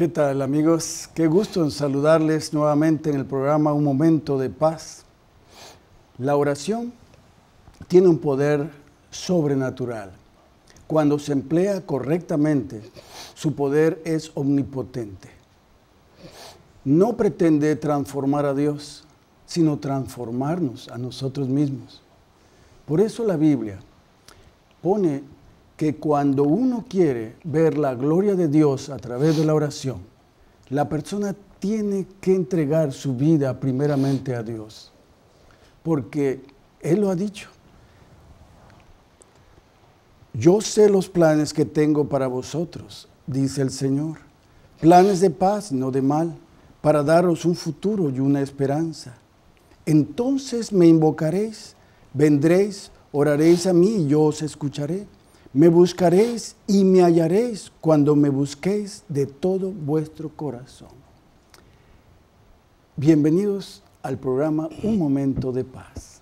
¿Qué tal amigos? Qué gusto en saludarles nuevamente en el programa Un Momento de Paz. La oración tiene un poder sobrenatural. Cuando se emplea correctamente, su poder es omnipotente. No pretende transformar a Dios, sino transformarnos a nosotros mismos. Por eso la Biblia pone que cuando uno quiere ver la gloria de Dios a través de la oración, la persona tiene que entregar su vida primeramente a Dios, porque Él lo ha dicho. Yo sé los planes que tengo para vosotros, dice el Señor, planes de paz, no de mal, para daros un futuro y una esperanza. Entonces me invocaréis, vendréis, oraréis a mí y yo os escucharé me buscaréis y me hallaréis cuando me busquéis de todo vuestro corazón. Bienvenidos al programa Un Momento de Paz.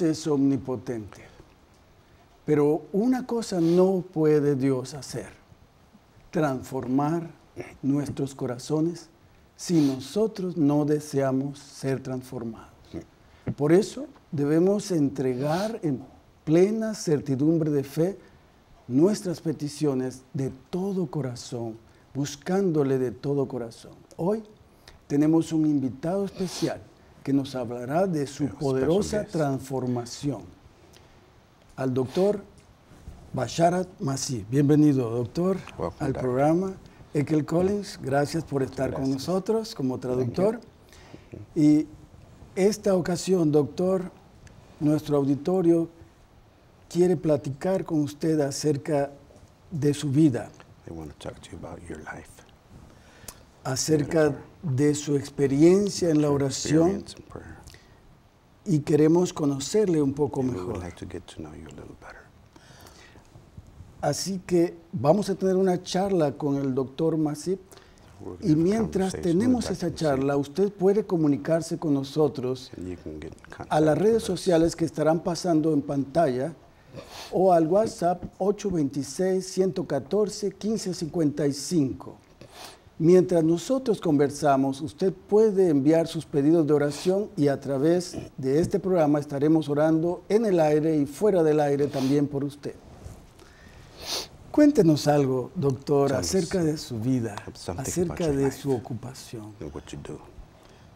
es omnipotente, pero una cosa no puede Dios hacer, transformar nuestros corazones si nosotros no deseamos ser transformados. Por eso debemos entregar en plena certidumbre de fe nuestras peticiones de todo corazón, buscándole de todo corazón. Hoy tenemos un invitado especial que nos hablará de su poderosa transformación. Al doctor Basharat Masih. Bienvenido, doctor, al programa. Ekel Collins, gracias por estar con nosotros como traductor. Y esta ocasión, doctor, nuestro auditorio quiere platicar con usted acerca de su vida. want Acerca de su experiencia en la oración y queremos conocerle un poco mejor. Así que vamos a tener una charla con el doctor Masip. Y mientras tenemos esa charla, usted puede comunicarse con nosotros a las redes sociales que estarán pasando en pantalla o al WhatsApp 826-114-1555. Mientras nosotros conversamos, usted puede enviar sus pedidos de oración y a través de este programa estaremos orando en el aire y fuera del aire también por usted. Cuéntenos algo, doctor, acerca de su vida, acerca de su ocupación.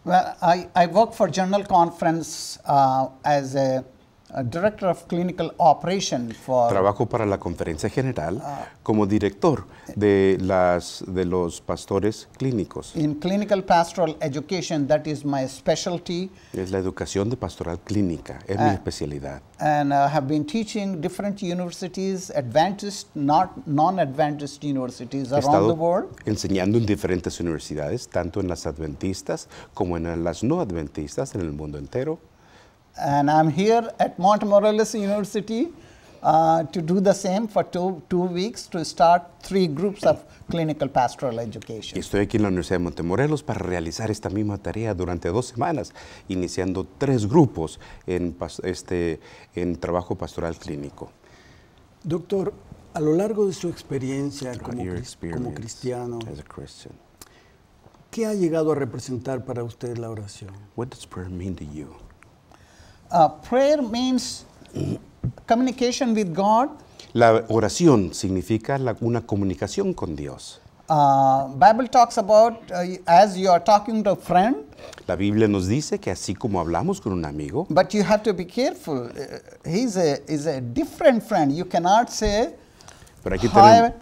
Well, I, I work for General Conference uh, as a a Director of Clinical Operation for, Trabajo para la Conferencia General uh, como director de, las, de los pastores clínicos. In clinical pastoral education, that is my specialty. Es la educación de pastoral clínica, es uh, mi ah. especialidad. And I have been teaching different universities, Adventist not non adventist universities around the world. Enseñando en diferentes universidades, tanto en las adventistas como en las no adventistas en el mundo entero and pastoral Estoy aquí en la Universidad de Montemorelos para realizar esta misma tarea durante dos semanas, iniciando tres grupos en, este, en trabajo pastoral clínico. Doctor, a lo largo de su experiencia como, como cristiano, ¿qué ha llegado a representar para usted la oración? you? Uh, prayer means communication with God. La oración significa la, una comunicación con Dios. Uh, Bible talks about uh, as you are talking to a friend. La Biblia nos dice que así como hablamos con un amigo. But you have to be careful. Uh, he's a is a different friend. You cannot say. Pero hay que tener,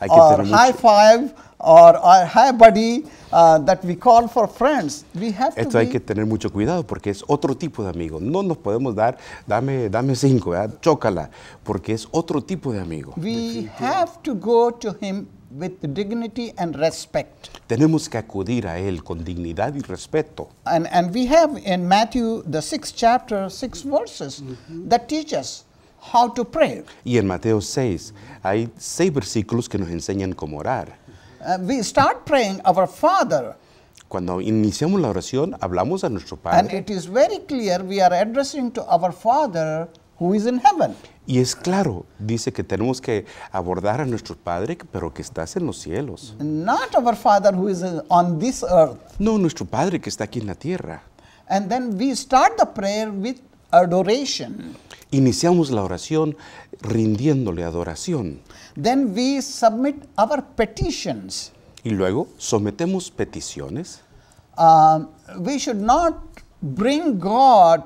hay que tener high five or I have buddy uh, that we call for friends. We have Esto to hay be... que tener mucho cuidado porque es otro tipo de amigo. No nos podemos dar, dame, dame cinco, ¿verdad? chócala, porque es otro tipo de amigo. We have to go to him with dignity and respect. Tenemos que acudir a él con dignidad y respeto. And, and we have in Matthew the sixth chapter six verses mm -hmm. that teach us how to pray. Y en Mateo 6 hay seis versículos que nos enseñan cómo orar uh, we start praying our Father. Cuando iniciamos la oración, hablamos a nuestro Padre. And it is very clear we are addressing to our Father who is in heaven. Y es claro, dice que tenemos que abordar a nuestro Padre, pero que estás en los cielos. Not our Father who is on this earth. No, nuestro Padre que está aquí en la tierra. And then we start the prayer with Iniciamos la oración rindiéndole adoración. Then we submit our petitions. Y luego sometemos peticiones. Um, we should not bring God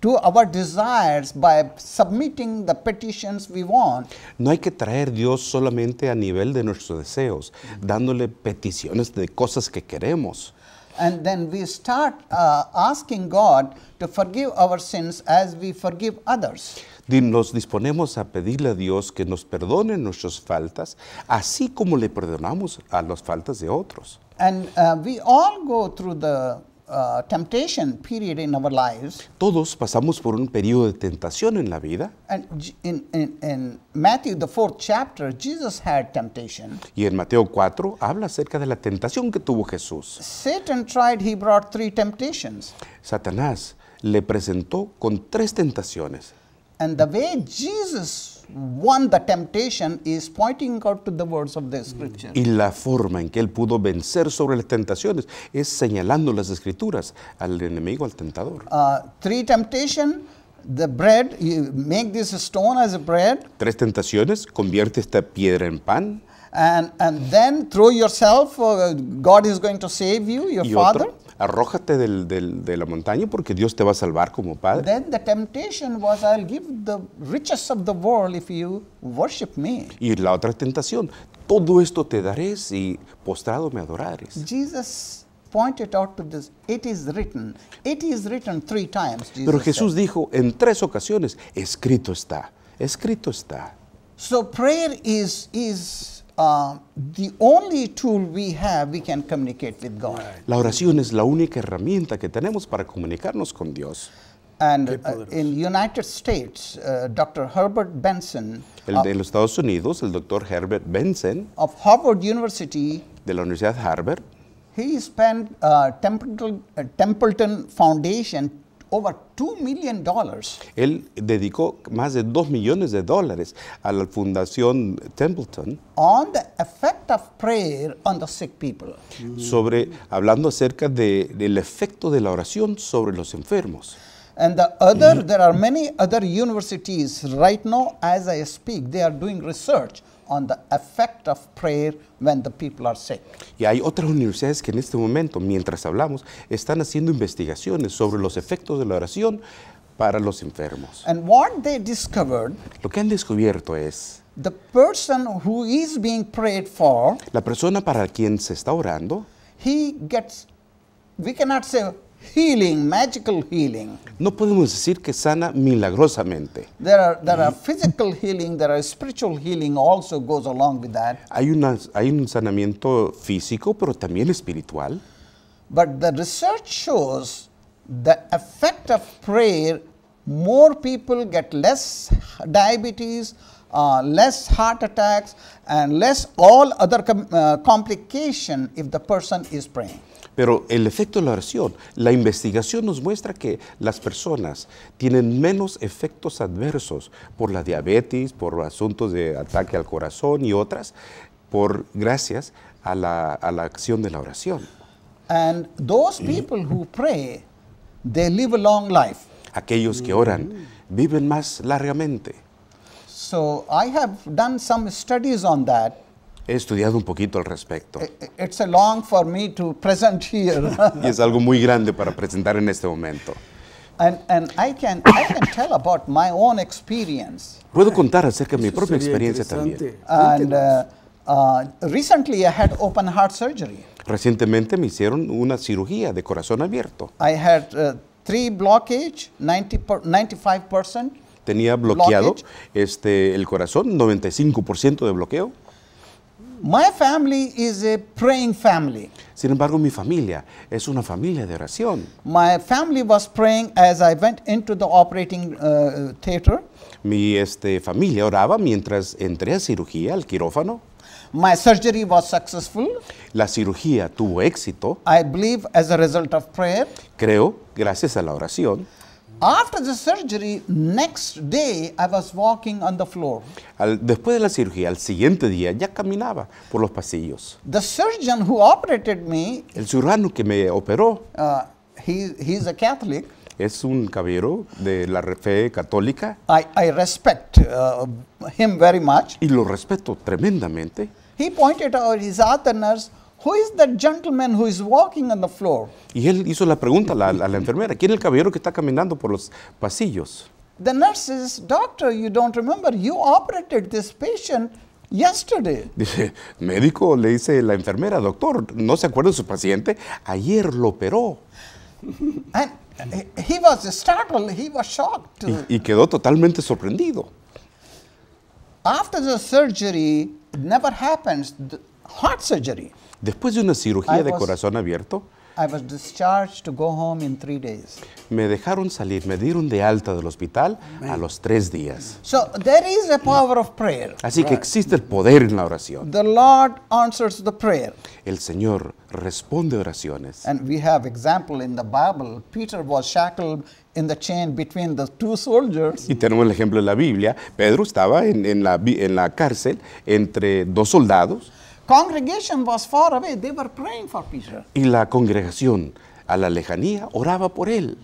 to our desires by submitting the petitions we want. No hay que traer Dios solamente a nivel de nuestros deseos, dándole peticiones de cosas que queremos. and then we start uh, asking God to forgive our sins as we forgive others. Nos disponemos a pedirle a Dios que nos perdone nuestras faltas, así como le perdonamos a las faltas de otros. And uh, we all go through the Uh, Todos pasamos por un periodo de tentación en la vida. Y en Mateo 4 habla acerca de la tentación que tuvo Jesús. Satanás le presentó con tres tentaciones. And the way Jesus one, the temptation is pointing out to the words of the scripture. Y la forma en que él pudo vencer sobre las tentaciones es señalando las escrituras al enemigo, al tentador. Uh, three temptation, the bread, you make this stone as a bread. Tres tentaciones, convierte esta piedra en pan. And, and then through yourself, uh, God is going to save you, your y otro, father. arrójate del, de la montaña porque Dios te va a salvar como padre. Y la otra tentación, todo esto te daré si postrado me adorares. Pero Jesús dijo en tres ocasiones, escrito está, escrito está. So prayer is is Um, the only tool we have, we can communicate with God. La oración es la única herramienta que tenemos para comunicarnos con Dios. And uh, in United States, uh, Dr. Herbert Benson. El de los Estados Unidos, el Dr. Herbert Benson. Of Harvard University. De la Universidad Harvard. He spent uh, Templeton, uh, Templeton Foundation over $2 million. Él dedicó más de 2 millones de dólares a la fundación Templeton. On the effect of prayer on the sick people. Sobre hablando acerca del efecto de la oración sobre los enfermos. And the other, mm-hmm. there are many other universities right now as I speak, they are doing research on the effect of prayer when the people are sick. Y hay otras universidades que en este momento, mientras hablamos, están haciendo investigaciones sobre los efectos de la oración para los enfermos. And what they discovered, lo que han descubierto es the person who is being prayed for, la persona para quien se está orando, he gets we cannot say healing, magical healing. No podemos decir que sana milagrosamente. There are, there are physical healing, there are spiritual healing also goes along with that. Hay, una, hay un sanamiento físico, pero también espiritual. But the research shows the effect of prayer, more people get less diabetes, Uh, less heart attacks and less all other uh, Pero el efecto de la oración, la investigación nos muestra que las personas tienen menos efectos adversos por la diabetes, por asuntos de ataque al corazón y otras, por gracias a la, a la acción de la oración. And those people who pray, they live a long life. Aquellos que oran viven más largamente. So I have done some studies on that. He estudiado un poquito al respecto. It's a long for me to present here. y es algo muy grande para presentar en este momento. And, and I can, I can tell about my own experience. Puedo contar acerca de mi propia experiencia también. And uh, uh, recently I had open heart surgery. Recientemente me hicieron una cirugía de corazón abierto. I had uh, three blockage, 90 per, 95%. tenía bloqueado este, el corazón, 95% de bloqueo. My family is a praying family. Sin embargo, mi familia es una familia de oración. My family was praying as I went into the operating uh, theater. Mi este, familia oraba mientras entré a cirugía, al quirófano. My surgery was successful. La cirugía tuvo éxito. I believe as a result of prayer. Creo gracias a la oración. After the surgery, next day I was walking on the floor. Al, después de la cirugía, al siguiente día ya caminaba por los pasillos. The surgeon who operated me, el cirujano que me operó, uh, he, he's a Catholic. Es un caballero de la fe católica. I, I respect uh, him very much. Y lo respeto tremendamente. He pointed out his other nurse Who is that gentleman who is walking on the floor? Y él hizo la pregunta a la, a la enfermera, ¿quién es el caballero que está caminando por los pasillos? The nurse says, doctor, you don't remember, you operated this patient yesterday. Dice, médico, le dice la enfermera, doctor, no se acuerda de su paciente, ayer lo operó. And he was startled, he was shocked. Y, y quedó totalmente sorprendido. After the surgery, it never happens, the heart surgery. Después de una cirugía de corazón abierto, me dejaron salir, me dieron de alta del hospital a los tres días. Así que existe el poder en la oración. El Señor responde oraciones. Y tenemos el ejemplo en la Biblia. Pedro estaba en, la, en la cárcel entre dos soldados. Congregation was far away. They were praying for Peter. Y la congregación a la lejanía oraba por él.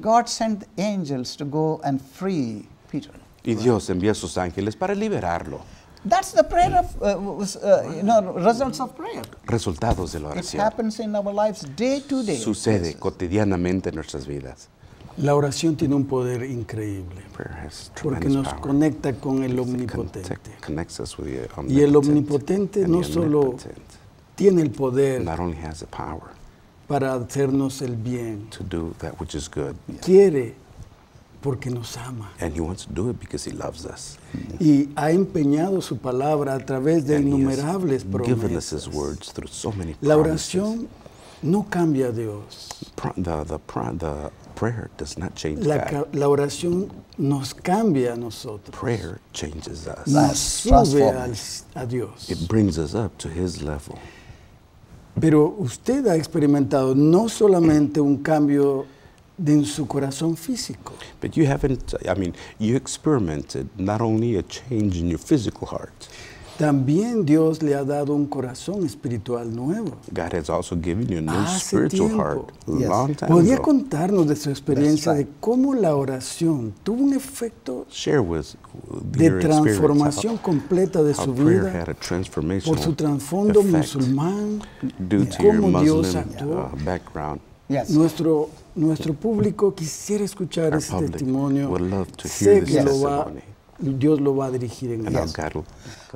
God sent angels to go and free Peter. Y Dios envió a sus ángeles para liberarlo. That's the prayer of, uh, uh, you know, results of prayer. Resultados de la oración. It happens in our lives day to day. Sucede cotidianamente en nuestras vidas. La oración tiene un poder increíble porque nos conecta con el omnipotente. Y el omnipotente no solo tiene el poder para hacernos el bien, quiere porque nos ama. Y ha empeñado su palabra a través de innumerables promesas. La oración no cambia Dios. The, the, the prayer does not change la, la, oración nos cambia a nosotros. Prayer changes us. Nos sube al, a Dios. It brings us up to his level. Pero usted ha experimentado no solamente un cambio en su corazón físico. But you haven't, I mean, you experimented not only a change in your physical heart. También Dios le ha dado un corazón espiritual nuevo. God has also given you a new Hace spiritual heart. Long ¿Podría contarnos de su experiencia de cómo la oración tuvo un efecto de transformación completa de su vida por su trasfondo musulmán y cómo Dios uh, actuó? Nuestro, nuestro público quisiera escuchar este ese testimonio. Sé que lo va Dios lo va a dirigir en Hello, Carol.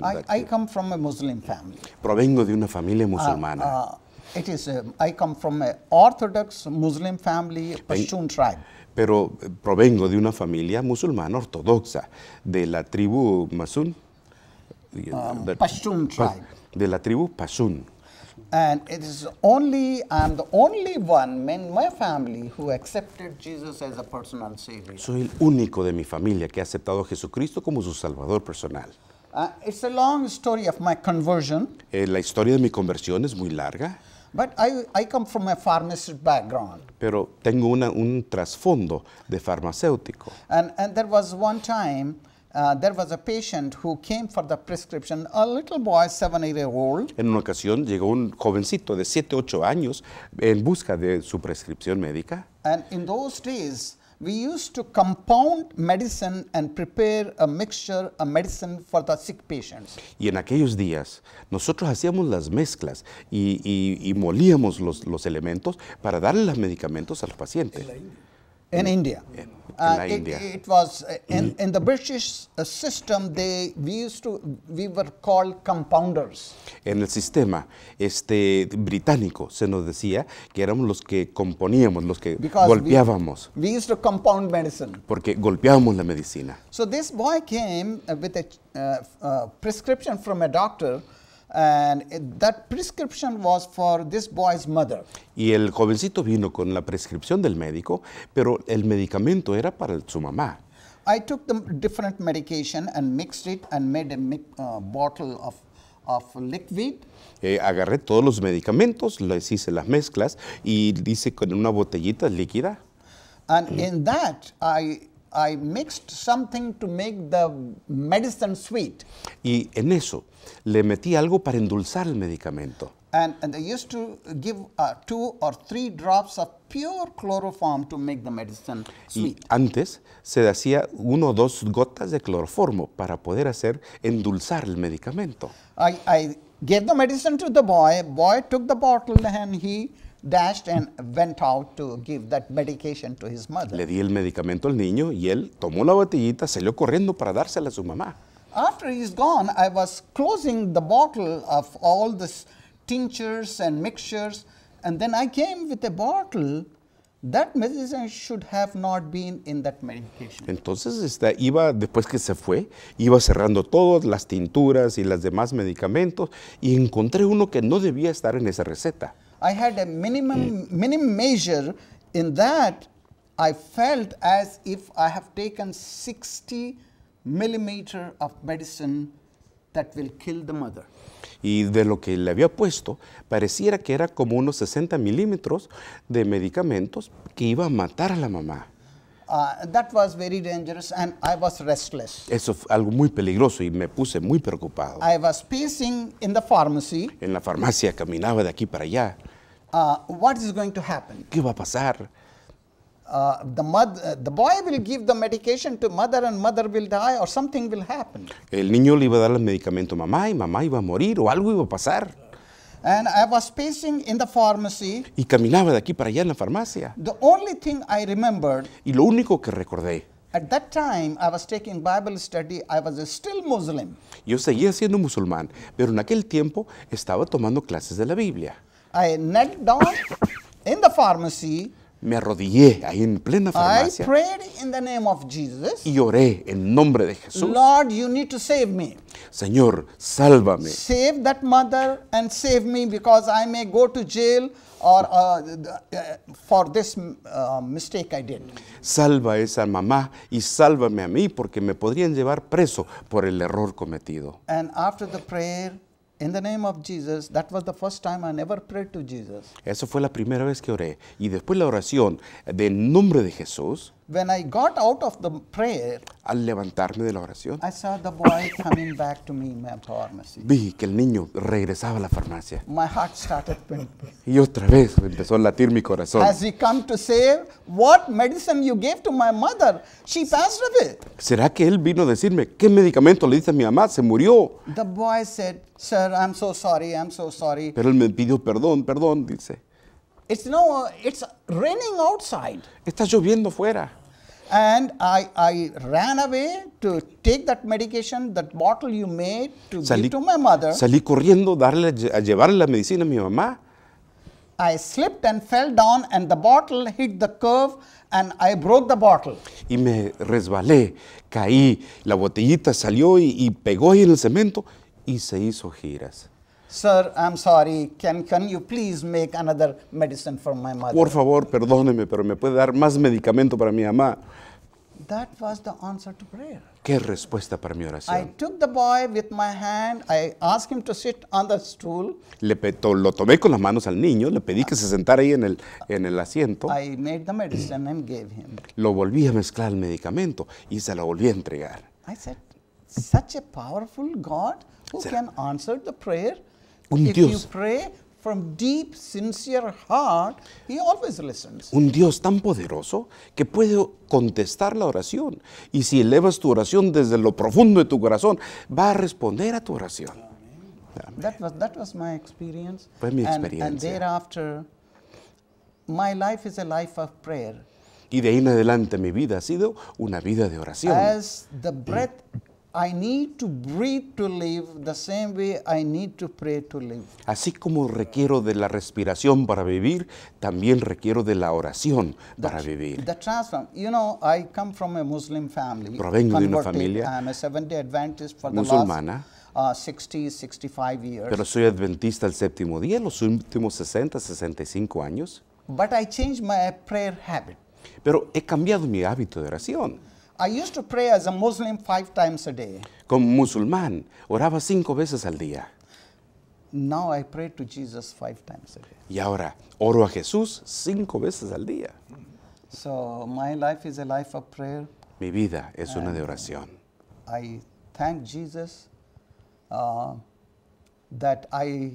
I, I, come from a Muslim family. Provengo de una familia ah, musulmana. Ah, it is, um, I come from a Orthodox Muslim family, Pashtun tribe. Pero eh, provengo de una familia musulmana ortodoxa, de la tribu Masun. Ah, Pashtun tribe. De la tribu Pashtun. And it is only, I'm the only one in my family who accepted Jesus as a personal savior. Soy el único de mi familia que ha aceptado a Jesucristo como su salvador personal. Uh, it's a long story of my conversion. Eh, la historia de mi conversión es muy larga. But I, I come from a pharmacist background. Pero tengo una, un trasfondo de farmacéutico. And, and there was one time Uh, there was a patient who came for the prescription, a little boy, seven, eight year old. En una ocasión llegó un jovencito de 7, 8 años en busca de su prescripción médica. And in those days, we used to compound medicine and prepare a mixture, a medicine for the sick patients. Y en aquellos días, nosotros hacíamos las mezclas y, y, y molíamos los, los elementos para darle los medicamentos a los pacientes. in India. In, in uh, it, India. It was uh, in, in the British uh, system. They we used to we were called compounders. En el sistema este británico se nos decía que éramos los que componíamos, los que Because golpeábamos. We, we, used to compound medicine. Porque golpeábamos la medicina. So this boy came with a uh, uh, prescription from a doctor. And that prescription was for this boy's mother. Y el jovencito vino con la prescripción del médico, pero el medicamento era para su mamá. I took the different medication and mixed it and made a uh, bottle of, of liquid. Eh, agarré todos los medicamentos, les hice las mezclas y hice con una botellita líquida. And mm. in that I I mixed something to make the medicine sweet. Y en eso le metí algo para endulzar el medicamento. And, and they used to give uh, two or three drops of pure chloroform to make the medicine sweet. Y antes se hacía uno o dos gotas de cloroformo para poder hacer endulzar el medicamento. I, I gave the medicine to the boy. Boy took the bottle and he dashed and went out to give that medication to his mother. Le di el medicamento al niño y él tomó la botellita, salió corriendo para dársela a su mamá. After he's gone, I was closing the bottle of all the tinctures and mixtures, and then I came with a bottle That medicine should have not been in that medication. Entonces esta, iba, después que se fue, iba cerrando todas las tinturas y los demás medicamentos y encontré uno que no debía estar en esa receta. I had a minimum, hmm. minimum measure in that I felt as if I have taken 60 millimeter of medicine that will kill the mother. y de lo que le había puesto, pareciera que era como unos 60 milímetros de medicamentos que iba a matar a la mamá. Uh, that was very dangerous and I was restless. Eso fue algo muy peligroso y me puse muy preocupado. I was pacing in the pharmacy. En la farmacia caminaba de aquí para allá. uh, what is going to happen? ¿Qué va a pasar? Uh, the, mother, uh, the boy will give the medication to mother and mother will die or something will happen. El niño le iba a dar el medicamento a mamá y mamá iba a morir o algo iba a pasar. And I was pacing in the pharmacy. Y caminaba de aquí para allá en la farmacia. The only thing I remembered. Y lo único que recordé. At that time I was taking Bible study, I was still Muslim. Yo seguía siendo musulmán, pero en aquel tiempo estaba tomando clases de la Biblia. I knelt down in the pharmacy. Me arrodillé ahí en plena farmacia. I prayed in the name of Jesus. Y oré en nombre de Jesús. Lord, you need to save me. Señor, sálvame. Save that mother and save me because I may go to jail or uh, uh, for this uh, mistake I did. Salva a esa mamá y sálvame a mí porque me podrían llevar preso por el error cometido. And after the prayer In the name of Jesus, that was the first time I never prayed to Jesus. Eso fue la primera vez que oré. Y después la oración del nombre de Jesús. When I got out of the prayer, al levantarme de la oración, I saw the boy coming back to me in my pharmacy. vi que el niño regresaba a la farmacia. My heart started pumping. Y otra vez empezó a latir mi corazón. Has he come to say what medicine you gave to my mother? She passed away. ¿Será que él vino a decirme qué medicamento le diste a mi mamá? Se murió. The boy said, "Sir, I'm so sorry. I'm so sorry." Pero él me pidió perdón, perdón, dice. It's no, it's raining outside. Está lloviendo fuera. and I, I ran away to take that medication, that bottle you made to salí, give to my mother. Salí corriendo darle, a llevarle la medicina a mi mamá. I slipped and fell down and the bottle hit the curve and I broke the bottle. Y me resbalé, caí, la botellita salió y, y pegó ahí en el cemento y se hizo giras. Sir, I'm sorry, can, can you please make another medicine for my mother? Por favor, perdóneme, pero me puede dar más medicamento para mi mamá. That was the answer to prayer. Qué respuesta para mi oración. I took the boy with my hand. I asked him to sit on the stool. Le to, lo tomé con las manos al niño, le pedí que se sentara ahí en el, en el asiento. I made the medicine and gave him. Lo volví a mezclar el medicamento y se lo volví a entregar. I said, such a powerful God who Será. can answer the prayer un Dios. tan poderoso que puede contestar la oración. Y si elevas tu oración desde lo profundo de tu corazón, va a responder a tu oración. Fue mi experiencia. Y de ahí en adelante mi vida ha sido una vida de oración. Así como requiero de la respiración para vivir, también requiero de la oración para vivir. The transform. You know, I come from a Muslim family. Provengo de una familia I'm a Adventist for musulmana. The last, uh, 60, 65 years. Pero soy adventista el séptimo día, los últimos 60, 65 años. But I changed my prayer habit. Pero he cambiado mi hábito de oración. I used to pray as a Muslim five times a day. Como musulmán, oraba cinco veces al día. Now I pray to Jesus five times a day. Y ahora oro a Jesús cinco veces al día. So my life is a life of prayer. Mi vida es una de oración. I thank Jesus uh, that I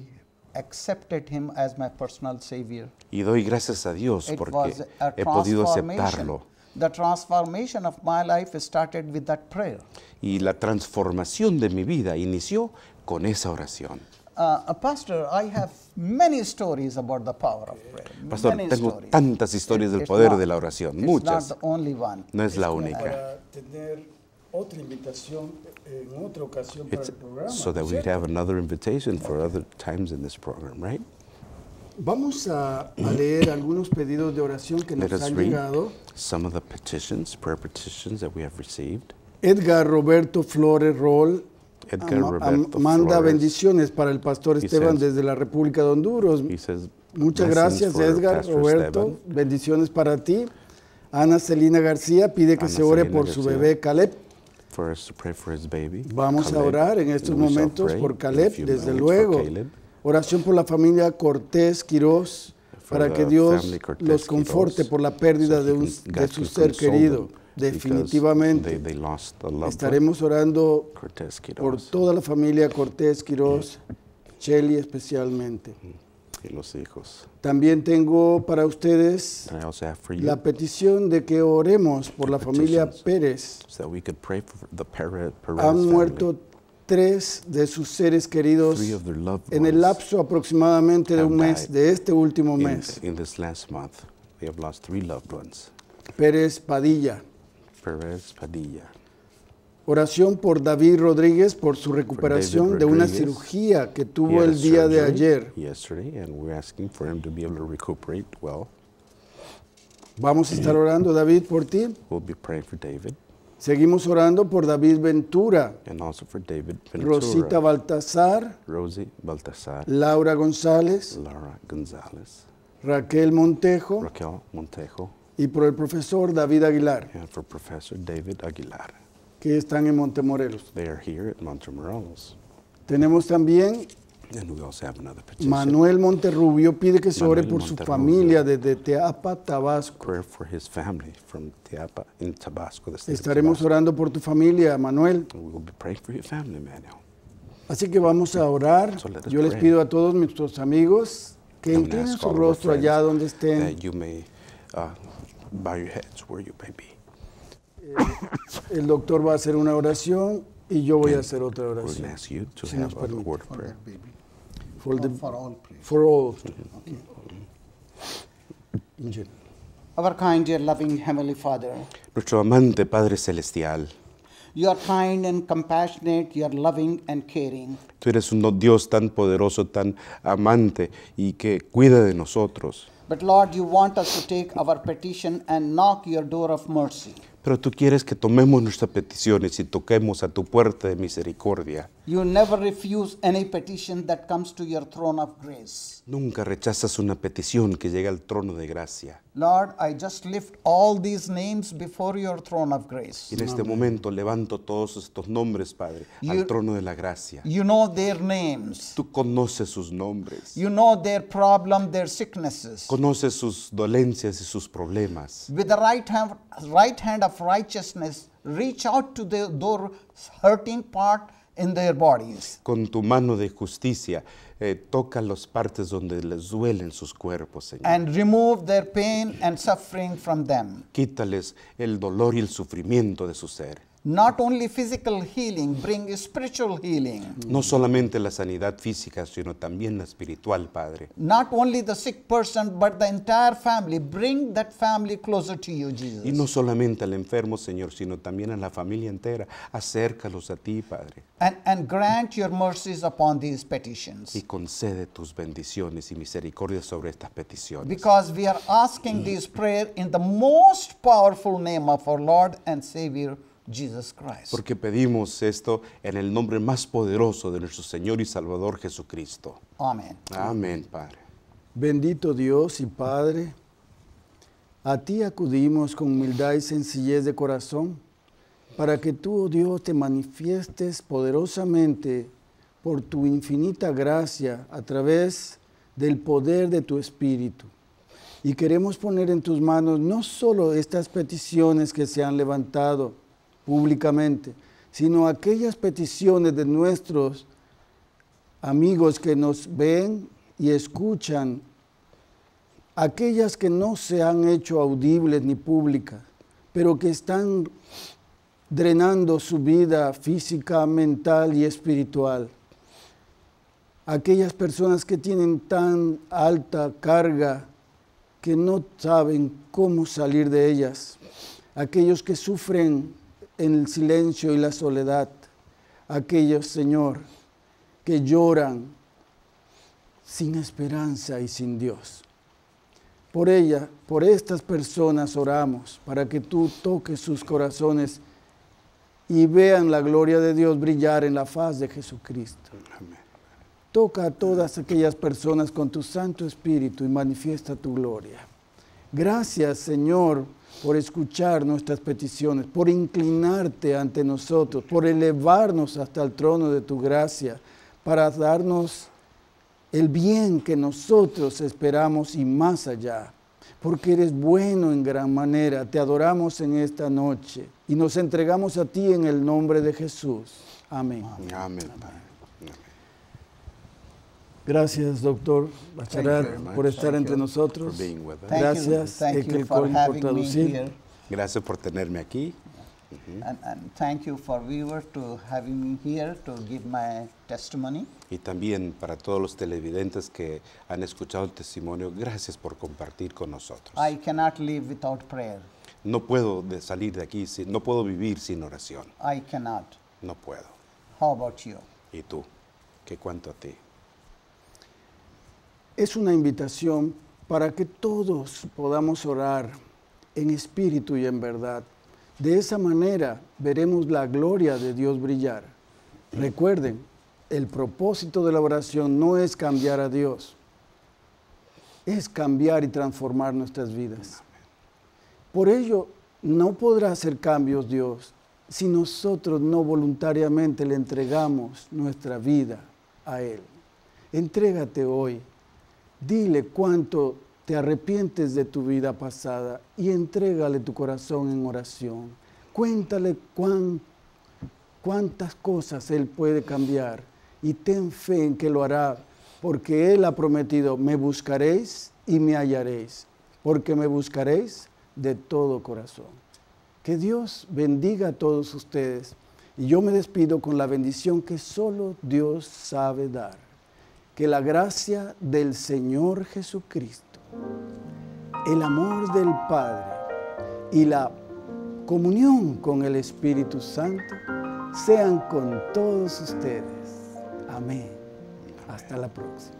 accepted him as my personal savior. Y doy gracias a Dios It porque a he podido aceptarlo the transformation of my life started with that prayer. Y la transformación de mi vida inició con esa oración. Uh, uh pastor, I have many stories about the power of prayer. Pastor, many tengo stories. tantas historias del it's poder not, de la oración, it's muchas. Not the only one. No es, es la única. Para otra invitación en otra ocasión para el programa, so that we have another invitation for other times in this program, right? Vamos a, leer algunos pedidos de oración que nos han llegado. Edgar Roberto Flores Roll manda bendiciones para el pastor Esteban desde la República de Honduras. Muchas gracias, Edgar Roberto. Bendiciones para ti. Ana Celina García pide que se ore por su bebé Caleb. Vamos a orar en estos momentos por Caleb, desde luego. Oración por la familia Cortés Quirós, para que Dios los conforte por la pérdida de, un, su ser querido. Definitivamente estaremos orando por toda la familia Cortés Quirós, Shelly especialmente. Mm. Y los hijos. También tengo para ustedes la petición de que oremos por la familia Pérez. Han muerto tres de sus seres queridos en el lapso aproximadamente de un mes, de este último mes. Pérez Padilla. Oración por David Rodríguez por su recuperación de una cirugía que tuvo el día de ayer. Vamos a estar orando, David, por ti. Seguimos orando por David Ventura, Rosita Baltasar, Rosie Baltasar, Laura González, Laura Raquel Montejo, Montejo, y por el profesor David Aguilar, David Aguilar, que están en Montemorelos. They Montemorelos. Tenemos también Manuel Monterrubio pide que se ore por su familia desde Teapa, Tabasco. Estaremos orando por tu familia, Manuel. Así que vamos a orar. Yo les pido a todos nuestros amigos que inclinen su rostro allá donde estén. Uh, eh, el, doctor va a hacer una oración y yo voy a hacer otra oración. For, oh, the, for all For all. Okay. Our kind, dear, loving Heavenly Father. Nuestro amante Padre Celestial. You are kind and compassionate, you are loving and caring. Tú eres un Dios tan poderoso, tan amante y que cuida de nosotros. But Lord, you want us to take our petition and knock your door of mercy. Pero tú quieres que tomemos nuestras peticiones y toquemos a tu puerta de misericordia. You never refuse any petition that comes to your throne of grace. Nunca rechazas una petición que llega al trono de gracia. Lord, I just lift all these names before your throne of grace. En este momento levanto todos estos nombres, Padre, you, al trono de la gracia. You know their names. Tú conoces sus nombres. You know their problem, their sicknesses. Conoces sus dolencias y sus problemas. With the right hand, right hand of righteousness, reach out to the, the hurting part Con tu mano de justicia, eh, toca las partes donde les duelen sus cuerpos, Señor. And Quítales el dolor y el sufrimiento de su ser. Not only physical healing, bring spiritual healing. No solamente la sanidad física, sino también la espiritual, Padre. Not only the sick person, but the entire family. Bring that family closer to you, Jesus. Y no solamente al enfermo, Señor, sino también a la familia entera. Acércalos a ti, Padre. And, and grant your mercies upon these petitions. Y concede tus bendiciones y misericordia sobre estas peticiones. Because we are asking this prayer in the most powerful name of our Lord and Savior Porque pedimos esto en el nombre más poderoso de nuestro Señor y Salvador Jesucristo. Amén. Amén, Padre. Bendito Dios y Padre, a ti acudimos con humildad y sencillez de corazón, para que tú, oh Dios, te manifiestes poderosamente por tu infinita gracia a través del poder de tu Espíritu. Y queremos poner en tus manos no solo estas peticiones que se han levantado, públicamente, sino aquellas peticiones de nuestros amigos que nos ven y escuchan, aquellas que no se han hecho audibles ni públicas, pero que están drenando su vida física, mental y espiritual. Aquellas personas que tienen tan alta carga que no saben cómo salir de ellas. Aquellos que sufren en el silencio y la soledad aquellos, Señor, que lloran sin esperanza y sin Dios. Por ella, por estas personas oramos, para que tú toques sus corazones y vean la gloria de Dios brillar en la faz de Jesucristo. Amén. Toca a todas aquellas personas con tu Santo Espíritu y manifiesta tu gloria. Gracias, Señor, por escuchar nuestras peticiones, por inclinarte ante nosotros, por elevarnos hasta el trono de tu gracia, para darnos el bien que nosotros esperamos y más allá. Porque eres bueno en gran manera, te adoramos en esta noche y nos entregamos a ti en el nombre de Jesús. Amén. Amén. Gracias, doctor Bacharat, por estar entre nosotros. Gracias, having por traducir. Gracias por tenerme aquí. Y también para todos los televidentes que han escuchado el testimonio, gracias por compartir con nosotros. No puedo salir de aquí, no puedo vivir sin oración. No puedo. you? ¿Y tú? ¿Qué cuento a ti? es una invitación para que todos podamos orar en espíritu y en verdad. De esa manera veremos la gloria de Dios brillar. Recuerden, el propósito de la oración no es cambiar a Dios, es cambiar y transformar nuestras vidas. Por ello, no podrá hacer cambios Dios si nosotros no voluntariamente le entregamos nuestra vida a Él. Entrégate hoy Dile cuánto te arrepientes de tu vida pasada y entrégale tu corazón en oración. Cuéntale cuántas cosas Él puede cambiar y ten fe en que lo hará, porque Él ha prometido, me buscaréis y me hallaréis, porque me buscaréis de todo corazón. Que Dios bendiga a todos ustedes y yo me despido con la bendición que solo Dios sabe dar que la gracia del Señor Jesucristo, el amor del Padre y la comunión con el Espíritu Santo sean con todos ustedes. Amén. Hasta la próxima.